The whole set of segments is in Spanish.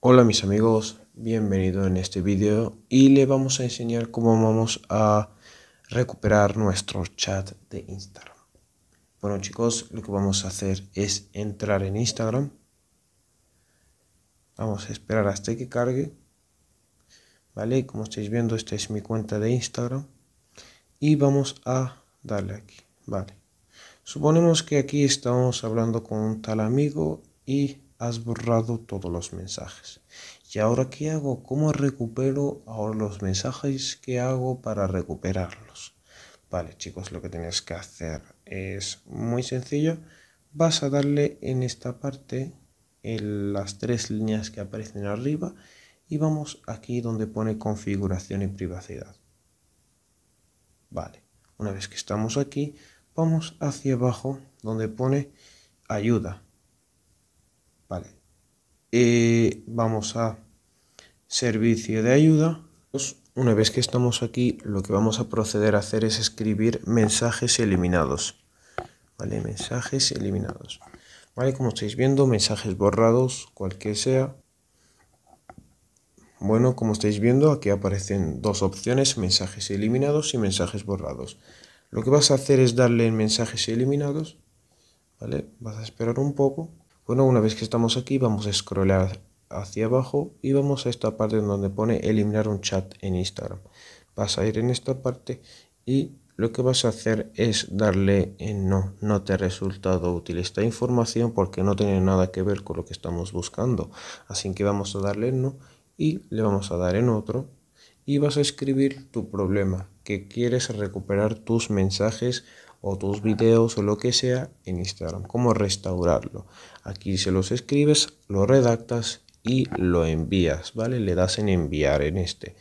Hola mis amigos, bienvenido en este vídeo y le vamos a enseñar cómo vamos a recuperar nuestro chat de Instagram. Bueno chicos, lo que vamos a hacer es entrar en Instagram. Vamos a esperar hasta que cargue. Vale, como estáis viendo, esta es mi cuenta de Instagram. Y vamos a darle aquí. Vale. Suponemos que aquí estamos hablando con un tal amigo y has borrado todos los mensajes. ¿Y ahora qué hago? ¿Cómo recupero ahora los mensajes que hago para recuperarlos? Vale, chicos, lo que tenéis que hacer es muy sencillo. Vas a darle en esta parte en las tres líneas que aparecen arriba y vamos aquí donde pone configuración y privacidad. Vale, una vez que estamos aquí, vamos hacia abajo donde pone ayuda Vale. Eh, vamos a servicio de ayuda. Una vez que estamos aquí, lo que vamos a proceder a hacer es escribir mensajes eliminados. Vale, mensajes eliminados. Vale, como estáis viendo, mensajes borrados, cualquiera. sea. Bueno, como estáis viendo, aquí aparecen dos opciones, mensajes eliminados y mensajes borrados. Lo que vas a hacer es darle mensajes eliminados, ¿vale? Vas a esperar un poco. Bueno, una vez que estamos aquí vamos a scrollar hacia abajo y vamos a esta parte donde pone eliminar un chat en Instagram. Vas a ir en esta parte y lo que vas a hacer es darle en no, no te ha resultado útil esta información porque no tiene nada que ver con lo que estamos buscando. Así que vamos a darle en no y le vamos a dar en otro y vas a escribir tu problema, que quieres recuperar tus mensajes o tus videos o lo que sea en Instagram, cómo restaurarlo. Aquí se los escribes, lo redactas y lo envías, ¿vale? Le das en enviar en este.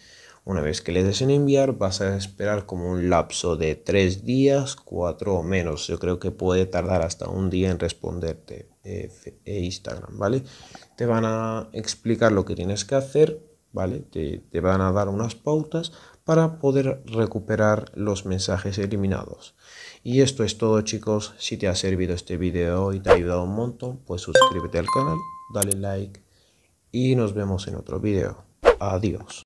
Una vez que le des en enviar, vas a esperar como un lapso de tres días, cuatro o menos. Yo creo que puede tardar hasta un día en responderte e Instagram, ¿vale? Te van a explicar lo que tienes que hacer ¿vale? Te, te van a dar unas pautas para poder recuperar los mensajes eliminados. Y esto es todo chicos, si te ha servido este video y te ha ayudado un montón, pues suscríbete al canal, dale like y nos vemos en otro video. Adiós.